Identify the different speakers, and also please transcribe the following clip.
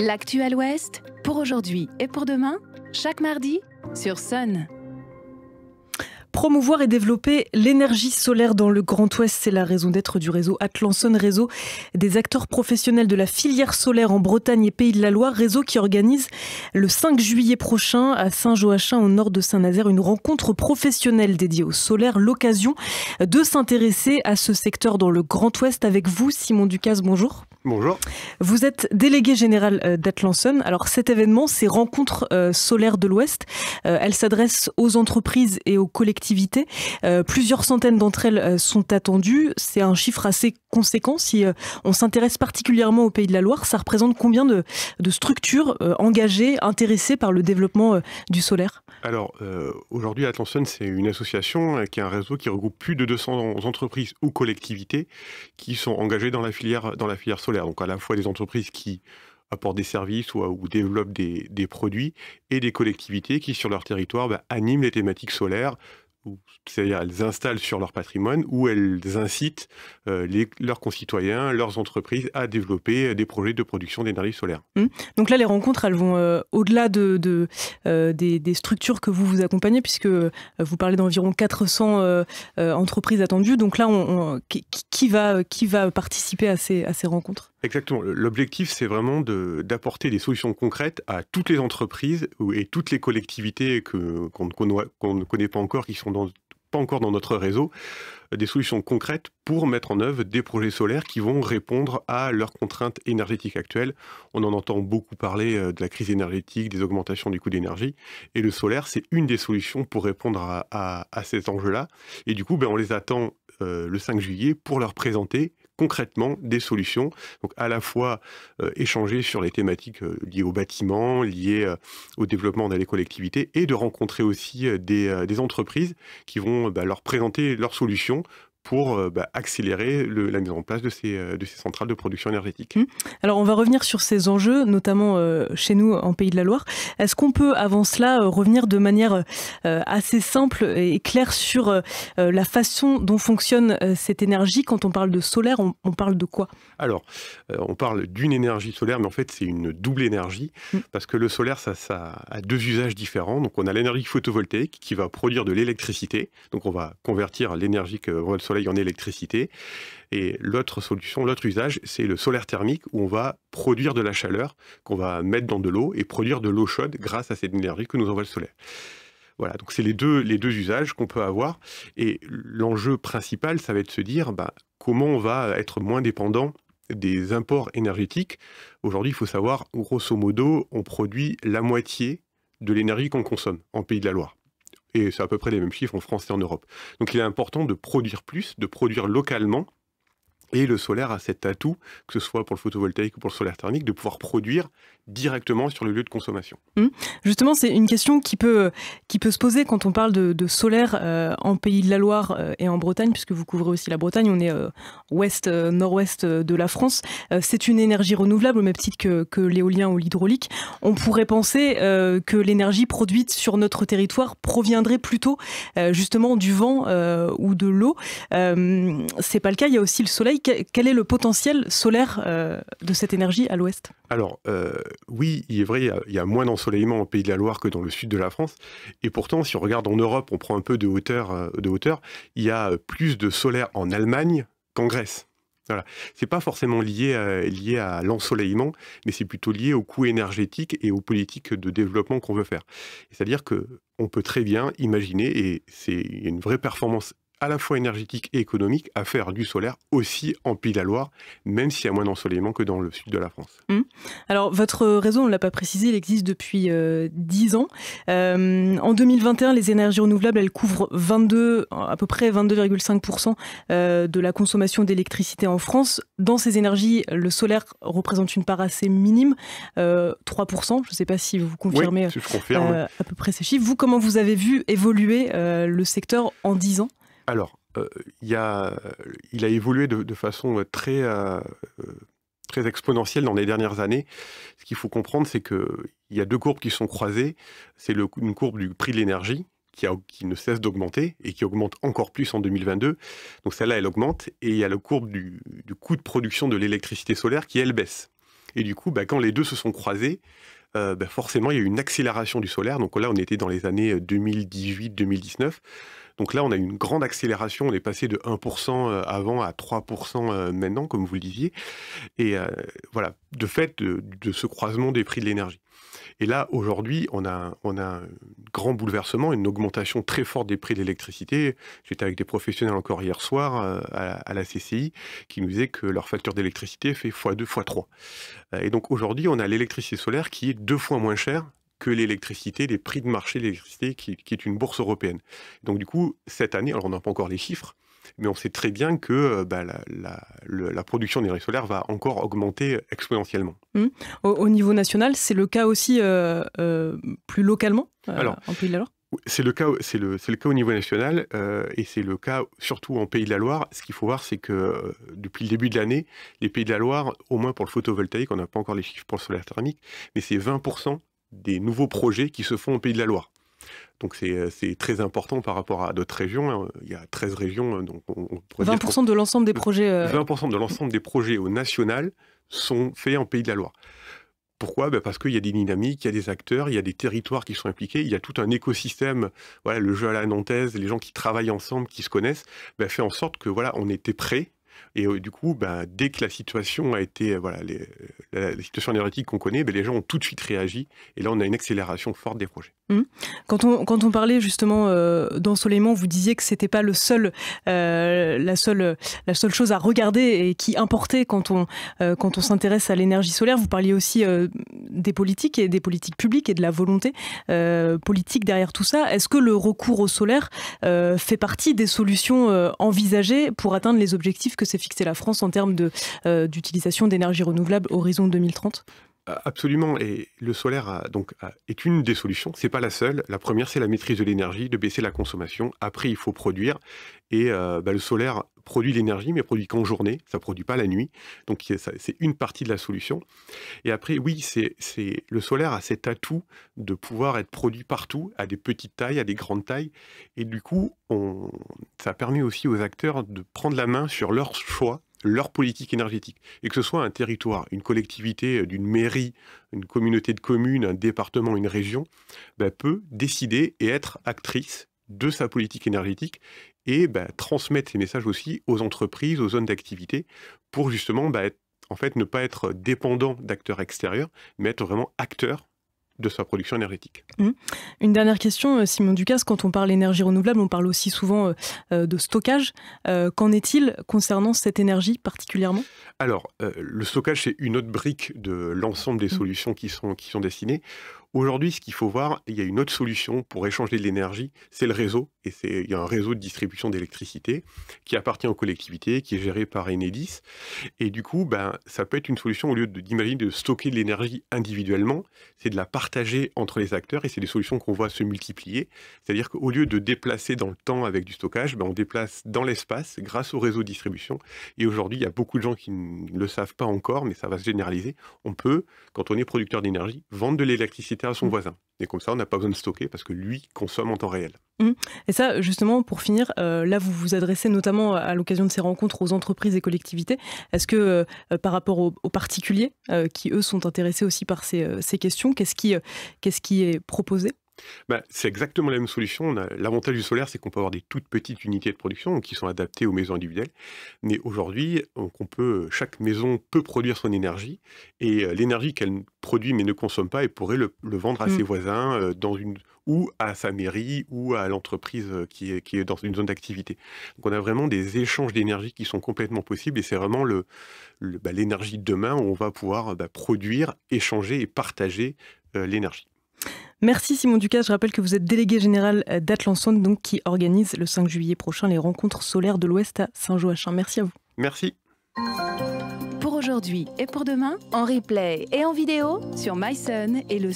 Speaker 1: L'actuel Ouest, pour aujourd'hui et pour demain, chaque mardi sur Sun. Promouvoir et développer l'énergie solaire dans le Grand Ouest, c'est la raison d'être du réseau Atlanson Réseau, des acteurs professionnels de la filière solaire en Bretagne et Pays de la Loire, réseau qui organise le 5 juillet prochain à saint joachin au nord de Saint-Nazaire une rencontre professionnelle dédiée au solaire, l'occasion de s'intéresser à ce secteur dans le Grand Ouest avec vous Simon Ducasse, bonjour. Bonjour. Vous êtes délégué général euh, d'Atlanson. Alors cet événement, c'est rencontres euh, solaires de l'Ouest, euh, elle s'adresse aux entreprises et aux collectivités. Plusieurs centaines d'entre elles sont attendues. C'est un chiffre assez conséquent. Si on s'intéresse particulièrement au Pays de la Loire, ça représente combien de, structures engagées, intéressées par le développement du solaire
Speaker 2: Alors aujourd'hui, Atlanson, c'est une association qui a un réseau qui regroupe plus de 200 entreprises ou collectivités qui sont engagées dans la filière, dans la filière solaire donc à la fois des entreprises qui apportent des services ou, développent des, produits et des collectivités qui, sur leur territoire, bah, animent les thématiques solaires c'est-à-dire elles installent sur leur patrimoine ou elles incitent euh, les, leurs concitoyens, leurs entreprises à développer euh, des projets de production d'énergie solaire. Mmh.
Speaker 1: Donc là, les rencontres, elles vont euh, au-delà de, des, structures que vous vous accompagnez, puisque vous parlez d'environ 400 entreprises attendues. Donc là, on, qui, va, qui va participer à à ces rencontres
Speaker 2: Exactement. L'objectif, c'est vraiment d'apporter des solutions concrètes à toutes les entreprises et toutes les collectivités qu'on ne, connaît pas encore, qui sont pas encore dans notre réseau, euh, des solutions concrètes pour mettre en œuvre des projets solaires qui vont répondre à leurs contraintes énergétiques actuelles. On en entend beaucoup parler euh, de la crise énergétique, des augmentations du coût d'énergie. et le solaire, c'est une des solutions pour répondre à, à, ces enjeux-là. Et du coup, ben, on les attend euh, le 5 juillet pour leur présenter concrètement des solutions. Donc à la fois euh, échanger sur les thématiques euh, liées au bâtiment, liées euh, au développement dans les collectivités, et de rencontrer aussi des, entreprises qui vont bah, leur présenter leurs solutions pour euh, bah, accélérer la mise en place de ces, euh, de ces centrales de production énergétique.
Speaker 1: Hmm. Alors on va revenir sur ces enjeux, notamment euh, chez nous en Pays de la Loire. Est-ce qu'on peut avant cela revenir de manière assez simple et claire sur la façon dont fonctionne cette énergie Quand on parle de solaire, on, parle de quoi
Speaker 2: Alors on parle d'une énergie solaire, mais en fait c'est une double énergie, hmm. parce que le solaire ça, ça a deux usages différents. Donc on a l'énergie photovoltaïque qui va produire de l'électricité, donc on va convertir l'énergie que solaire y en électricité. Et l'autre solution, l'autre usage, c'est le solaire thermique où on va produire de la chaleur qu'on va mettre dans de l'eau et produire de l'eau chaude grâce à cette énergie que nous envoie le soleil. Voilà, donc c'est les deux, les deux usages qu'on peut avoir. Et l'enjeu principal, ça va être de se dire bah, comment on va être moins dépendant des imports énergétiques. Aujourd'hui, il faut savoir, grosso modo, on produit la moitié de l'énergie qu'on consomme en Pays de la Loire et c'est à peu près les mêmes chiffres en France et en Europe. Donc il est important de produire plus, de produire localement et le solaire a cet atout, que ce soit pour le photovoltaïque ou pour le solaire thermique, de pouvoir produire directement sur le lieu de consommation.
Speaker 1: Hum. Justement, c'est une question qui peut, qui peut se poser quand on parle de, solaire euh, en Pays de la Loire euh, et en Bretagne, puisque vous couvrez aussi la Bretagne, on est euh, ouest, nord-ouest de la France. c'est une énergie renouvelable, au même titre que, que l'éolien ou l'hydraulique. On pourrait penser que l'énergie produite sur notre territoire proviendrait plutôt justement du vent ou de l'eau. c'est pas le cas, il y a aussi le soleil quel est le potentiel solaire euh, de cette énergie à l'ouest
Speaker 2: Alors, euh, oui, il est vrai, il y a moins d'ensoleillement au Pays de la Loire que dans le sud de la France. Et pourtant, si on regarde en Europe, on prend un peu de hauteur, euh, de hauteur il y a plus de solaire en Allemagne qu'en Grèce. Voilà. n'est pas forcément lié à, lié à l'ensoleillement, mais c'est plutôt lié au coûts énergétique et aux politiques de développement qu'on veut faire. C'est-à-dire que on peut très bien imaginer, et c'est une vraie performance à la fois énergétique et économique à faire du solaire aussi en Pays de la Loire, même s'il y a moins d'ensoleillement que dans le sud de la France.
Speaker 1: Mmh. Alors, votre réseau, on ne l'a pas précisé, il existe depuis 10 euh, ans. Euh, en 2021, les énergies renouvelables, elles couvrent 22, à peu près 22,5% euh, de la consommation d'électricité en France. Dans ces énergies, le solaire représente une part assez minime, 3%. Je ne sais pas si vous confirmez à peu près ces chiffres. Vous, comment vous avez vu évoluer le secteur en 10 ans
Speaker 2: alors, euh, il a évolué de, façon euh, très, euh, très exponentielle dans les dernières années. Ce qu'il faut comprendre, c'est qu'il y a deux courbes qui sont croisées. C'est une courbe du prix de l'énergie, qui, ne cesse d'augmenter et qui augmente encore plus en 2022. Donc celle-là, elle augmente. Et il y a la courbe du, coût de production de l'électricité solaire qui, elle, baisse. Et du coup, bah, quand les deux se sont croisés, euh, ben, forcément, il y a eu une accélération du solaire. Donc là, on était dans les années 2018-2019. Euh, Donc là, on a eu une grande accélération. On est passé de 1% euh, avant à 3% maintenant, comme vous le disiez. Et voilà, de fait, de ce croisement des prix de l'énergie. Et là, aujourd'hui, on a, un grand bouleversement, une augmentation très forte des prix de l'électricité. J'étais avec des professionnels encore hier soir euh, à, la CCI qui nous disaient que leur facture d'électricité fait x2, x3. Euh, et donc aujourd'hui, on a l'électricité solaire qui est deux fois moins chère que l'électricité, les prix de marché de l'électricité, qui, qui, est une bourse européenne. Donc du coup, cette année, alors on n'a pas encore les chiffres, mais on sait très bien que euh, bah, la, production d'énergie solaire va encore augmenter exponentiellement.
Speaker 1: Hmm. Au, niveau national, c'est le cas aussi euh, euh, plus localement en Pays de la Loire
Speaker 2: c'est le, cas, c'est, le, le, cas au niveau national et c'est le cas surtout en Pays de la Loire. Ce qu'il faut voir, c'est que depuis le début de l'année, les Pays de la Loire, au moins pour le photovoltaïque, on n'a pas encore les chiffres pour le solaire thermique, mais c'est 20% des nouveaux projets qui se font au Pays de la Loire. Donc euh, c'est très important par rapport à d'autres régions. Hein. Il y a 13 régions. Euh, donc 20%
Speaker 1: de l'ensemble des projets.
Speaker 2: 20% euh, de l'ensemble des projets au national sont faits en Pays de la Loire. Pourquoi ben Parce qu'il y a des dynamiques, il y a des acteurs, il y a des territoires qui sont impliqués, il y a tout un écosystème. Voilà, le jeu à la nantaise, les gens qui travaillent ensemble, qui se connaissent, ben fait en sorte que voilà, on était prêts et euh, du coup, ben, dès que la situation a été, euh, voilà, les, euh, la, situation énergétique qu'on connaît, ben, les gens ont tout de suite réagi. Et là, on a une accélération forte des projets.
Speaker 1: Mmh. Quand, on, quand on parlait justement d'ensoleillement, vous disiez que c'était pas le seul, la, seule, la seule chose à regarder et qui importait quand on, quand on s'intéresse à l'énergie solaire. Vous parliez aussi des politiques et des politiques publiques et de la volonté politique derrière tout ça. Est-ce que le recours au solaire fait partie des solutions envisagées pour atteindre les objectifs que que s'est fixée la France en termes euh, d'utilisation d'énergie renouvelable horizon 2030
Speaker 2: Absolument. Et le solaire donc, est une des solutions. C'est pas la seule. La première, c'est la maîtrise de l'énergie, de baisser la consommation. Après, il faut produire. Et euh, bah, le solaire produit l'énergie, mais produit qu'en journée, ça produit pas la nuit. Donc c'est une partie de la solution. Et après, oui, c'est le solaire a cet atout de pouvoir être produit partout, à des petites tailles, à des grandes tailles. Et du coup, on, ça permet aussi aux acteurs de prendre la main sur leur choix leur politique énergétique. Et que ce soit un territoire, une collectivité, euh, d'une mairie, une communauté de communes, un département, une région, ben, peut décider et être actrice de sa politique énergétique et bah, transmettre ces messages aussi aux entreprises, aux zones d'activité, pour justement bah, en fait, ne pas être dépendant d'acteurs extérieurs, mais être vraiment acteur de sa production énergétique.
Speaker 1: Mmh. Une dernière question, euh, Simon Ducasse. Quand on parle d'énergie renouvelable, on parle aussi souvent euh, euh, de stockage. Qu'en est-il concernant cette énergie
Speaker 2: particulièrement Alors, le stockage, c'est une autre brique de l'ensemble des mmh. solutions qui sont, qui sont destinées. Aujourd'hui, ce qu'il faut voir, il y a une autre solution pour échanger de l'énergie, c'est le réseau et c'est il y a un réseau de distribution d'électricité qui appartient aux collectivités, qui est géré par Enedis. Et du coup, ben, ça peut être une solution au lieu d'imaginer de, stocker de l'énergie individuellement, c'est de la partager entre les acteurs et c'est des solutions qu'on voit se multiplier. C'est-à-dire qu'au lieu de déplacer dans le temps avec du stockage, ben, on déplace dans l'espace grâce au réseau de distribution. Et aujourd'hui, il y a beaucoup de gens qui ne le savent pas encore, mais ça va se généraliser. On peut, quand on est producteur d'énergie, vendre de l'électricité à son mm. voisin. Et comme ça, on n'a pas besoin de stocker parce que lui consomme en temps réel.
Speaker 1: Mmh. Et ça, justement, pour finir, euh, là, vous vous adressez notamment à l'occasion de ces rencontres aux entreprises et collectivités. Est-ce que euh, par rapport aux, particuliers, euh, qui eux sont intéressés aussi par ces, questions, qu'est-ce qui est proposé
Speaker 2: bah, c'est exactement la même solution. L'avantage du solaire, c'est qu'on peut avoir des toutes petites unités de production qui sont adaptées aux maisons individuelles. Mais aujourd'hui, chaque maison peut produire son énergie et euh, l'énergie qu'elle produit mais ne consomme pas, elle pourrait le, vendre à mm. ses voisins euh, dans une, ou à sa mairie ou à l'entreprise euh, qui est, qui est dans une zone d'activité. Donc on a vraiment des échanges d'énergie qui sont complètement possibles et c'est vraiment bah, l'énergie le, de demain où on va pouvoir bah, produire, échanger et partager l'énergie.
Speaker 1: Merci Simon Ducasse. Je rappelle que vous êtes délégué général euh, d'Atlanson, donc qui organise le 5 juillet prochain les rencontres solaires de l'Ouest à Saint-Joachim. Merci à vous. Merci. Pour aujourd'hui et pour demain, en replay et en vidéo sur myson et le